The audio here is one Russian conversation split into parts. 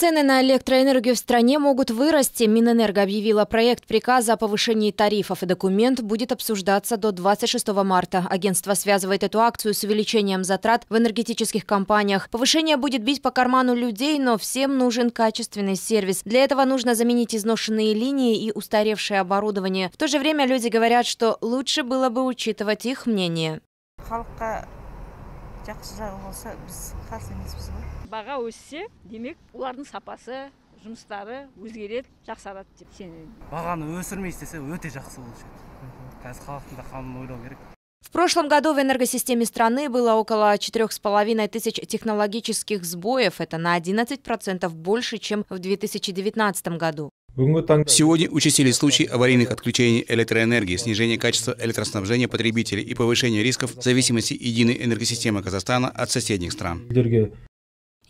Цены на электроэнергию в стране могут вырасти. Минэнерго объявила проект приказа о повышении тарифов, и документ будет обсуждаться до 26 марта. Агентство связывает эту акцию с увеличением затрат в энергетических компаниях. Повышение будет бить по карману людей, но всем нужен качественный сервис. Для этого нужно заменить изношенные линии и устаревшее оборудование. В то же время люди говорят, что лучше было бы учитывать их мнение жақсы жағы болса біз қарсы емеспіз ғой баға өссе демек олардың сапасы жұмыстары өзгереді жақсарады деп сенемін бағаны өсірмей істесе өте жақсы болушы еді қазір халықтың да қамын ойлау керек в прошлом году в энергосистеме страны было около 4,5 тысяч технологических сбоев. Это на 11% больше, чем в 2019 году. Сегодня участились случаи аварийных отключений электроэнергии, снижения качества электроснабжения потребителей и повышения рисков зависимости единой энергосистемы Казахстана от соседних стран.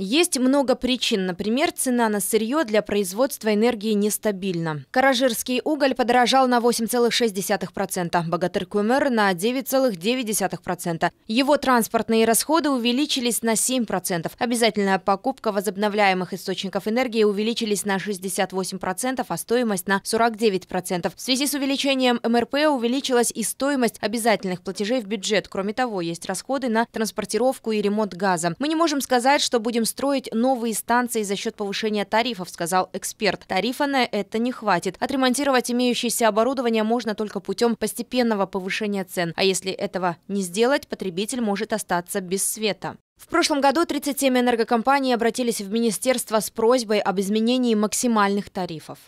Есть много причин. Например, цена на сырье для производства энергии нестабильна. Каражирский уголь подорожал на 8,6%, Богатырь-Кумер на 9,9%. Его транспортные расходы увеличились на 7%. Обязательная покупка возобновляемых источников энергии увеличились на 68%, а стоимость на 49%. В связи с увеличением МРП увеличилась и стоимость обязательных платежей в бюджет. Кроме того, есть расходы на транспортировку и ремонт газа. Мы не можем сказать, что будем строить новые станции за счет повышения тарифов, сказал эксперт. Тарифа на это не хватит. Отремонтировать имеющееся оборудование можно только путем постепенного повышения цен. А если этого не сделать, потребитель может остаться без света. В прошлом году 37 энергокомпаний обратились в министерство с просьбой об изменении максимальных тарифов.